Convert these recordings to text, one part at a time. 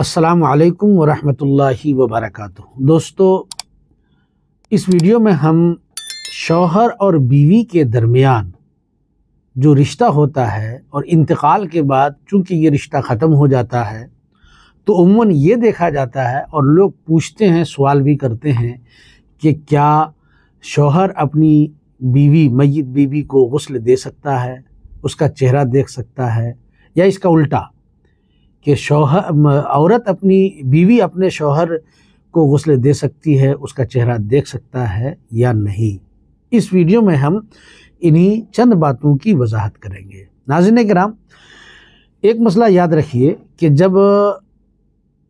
असलकम वरहमतुल्लाहि वबरकत दोस्तों इस वीडियो में हम शौहर और बीवी के दरमियान जो रिश्ता होता है और इंतकाल के बाद चूँकि ये रिश्ता ख़त्म हो जाता है तो उमून ये देखा जाता है और लोग पूछते हैं सवाल भी करते हैं कि क्या शौहर अपनी बीवी मैत बीवी को गसल दे सकता है उसका चेहरा देख सकता है या इसका उल्टा कि शौहर औरत अपनी बीवी अपने शौहर को गसल दे सकती है उसका चेहरा देख सकता है या नहीं इस वीडियो में हम इन्हीं चंद बातों की वजाहत करेंगे नाजिन कराम एक मसला याद रखिए कि जब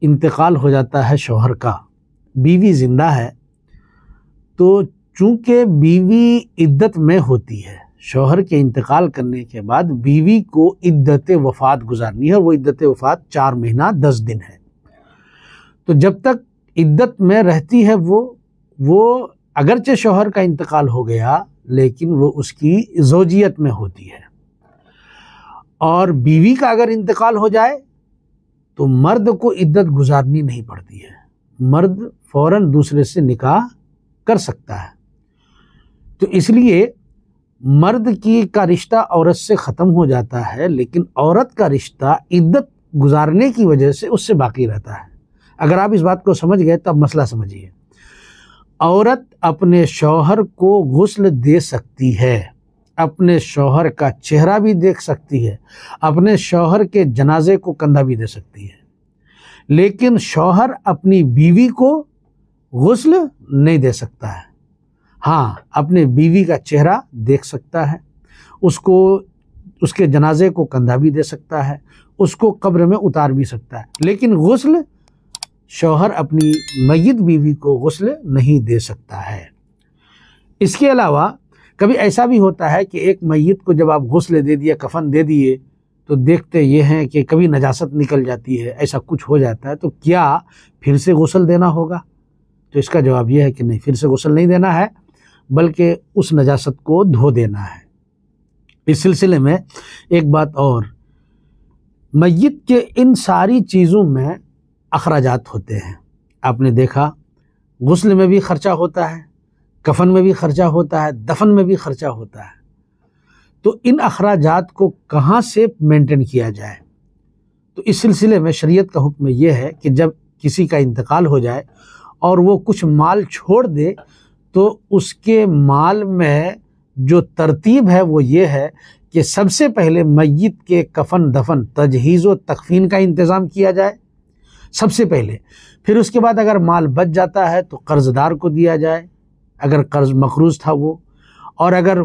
इंतकाल हो जाता है शौहर का बीवी ज़िंदा है तो चूँकि बीवी इद्दत में होती है शोहर के इंतकाल करने के बाद बीवी को इद्दत वफात गुजारनी है और वो इद्दत वफात चार महीना दस दिन है तो जब तक इद्दत में रहती है वो वो अगरचे शोहर का इंतकाल हो गया लेकिन वो उसकी जोजियत में होती है और बीवी का अगर इंतकाल हो जाए तो मर्द को इद्दत गुजारनी नहीं पड़ती है मर्द फौरन दूसरे से निकाह कर सकता है तो इसलिए मर्द की का रिश्ता औरत से ख़त्म हो जाता है लेकिन औरत का रिश्ता इद्दत गुजारने की वजह से उससे बाकी रहता है अगर आप इस बात को समझ गए तो मसला समझिए औरत अपने शौहर को गसल दे सकती है अपने शौहर का चेहरा भी देख सकती है अपने शौहर के जनाजे को कंधा भी दे सकती है लेकिन शौहर अपनी बीवी को गसल नहीं दे सकता है हाँ अपने बीवी का चेहरा देख सकता है उसको उसके जनाजे को कंधा भी दे सकता है उसको कब्र में उतार भी सकता है लेकिन गसल शौहर अपनी मैत बीवी को गसल नहीं दे सकता है इसके अलावा कभी ऐसा भी होता है कि एक मैत को जब आप गसल दे दिए कफन दे दिए तो देखते ये हैं कि कभी नजासत निकल जाती है ऐसा कुछ हो जाता है तो क्या फिर से गसल देना होगा तो इसका जवाब यह है कि नहीं फिर से गसल नहीं देना है बल्कि उस नजासत को धो देना है इस सिलसिले में एक बात और मैत के इन सारी चीज़ों में अखराज होते हैं आपने देखा गसल में भी ख़र्चा होता है कफन में भी ख़र्चा होता है दफन में भी ख़र्चा होता है तो इन अखराजात को कहाँ से मेंटेन किया जाए तो इस सिलसिले में शरीयत का हुक्म यह है कि जब किसी का इंतकाल हो जाए और वो कुछ माल छोड़ दे तो उसके माल में जो तरतीब है वो ये है कि सबसे पहले मैत के कफन दफन तजहीज़ व तकफीन का इंतज़ाम किया जाए सबसे पहले फिर उसके बाद अगर माल बच जाता है तो कर्ज़दार को दिया जाए अगर कर्ज मकरूज़ था वो और अगर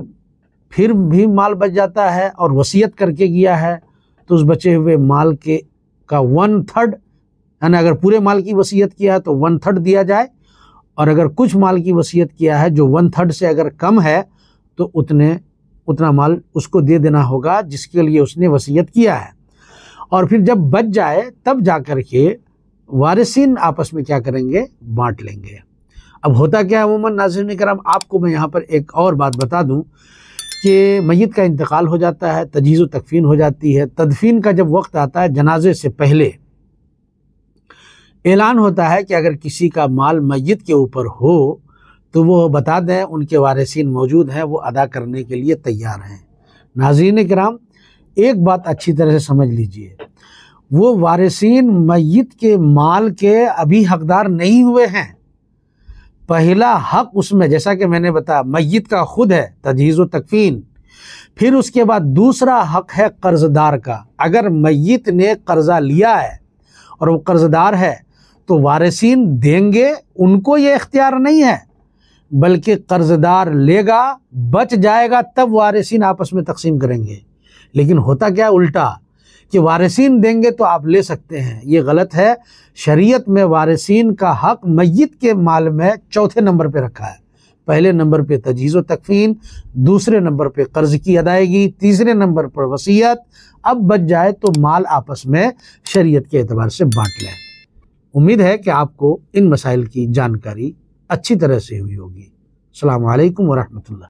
फिर भी माल बच जाता है और वसीयत करके गया है तो उस बचे हुए माल के का वन थर्ड यानी अगर पूरे माल की वसीयत किया है तो वन थर्ड दिया जाए और अगर कुछ माल की वसीयत किया है जो वन थर्ड से अगर कम है तो उतने उतना माल उसको दे देना होगा जिसके लिए उसने वसीयत किया है और फिर जब बच जाए तब जा कर के वारसिन आपस में क्या करेंगे बांट लेंगे अब होता क्या है अमूमन नाजिन कराम आपको मैं यहाँ पर एक और बात बता दूँ कि मैत का इंतकाल हो जाता है तजीज़ तकफ़ीन हो जाती है तदफीन का जब वक्त आता है जनाजे से पहले ऐलान होता है कि अगर किसी का माल मैत के ऊपर हो तो वो बता दें उनके वारसिन मौजूद हैं वो अदा करने के लिए तैयार हैं नाजीन कराम एक बात अच्छी तरह से समझ लीजिए वो वारसिन मैत के माल के अभी हकदार नहीं हुए हैं पहला हक उसमें जैसा कि मैंने बताया मैत का खुद है तजीज़ व तकफीन फिर उसके बाद दूसरा हक है कर्जदार का अगर मैत ने कर्जा लिया है और वो कर्जदार है तो वारसिन देंगे उनको ये इख्तियार नहीं है बल्कि कर्जदार लेगा बच जाएगा तब वारसिन आपस में तकसीम करेंगे लेकिन होता क्या उल्टा कि वारसिन देंगे तो आप ले सकते हैं ये गलत है शरीयत में वारसिन का हक मैत के माल में चौथे नंबर पर रखा है पहले नंबर पे तजीज़ व तकफीन दूसरे नंबर पे कर्ज़ की अदायगी तीसरे नंबर पर वसीयत अब बच जाए तो माल आपस में शरीयत के अतबार से बांट लें उम्मीद है कि आपको इन मसाइल की जानकारी अच्छी तरह से हुई होगी अल्लाम वरहमल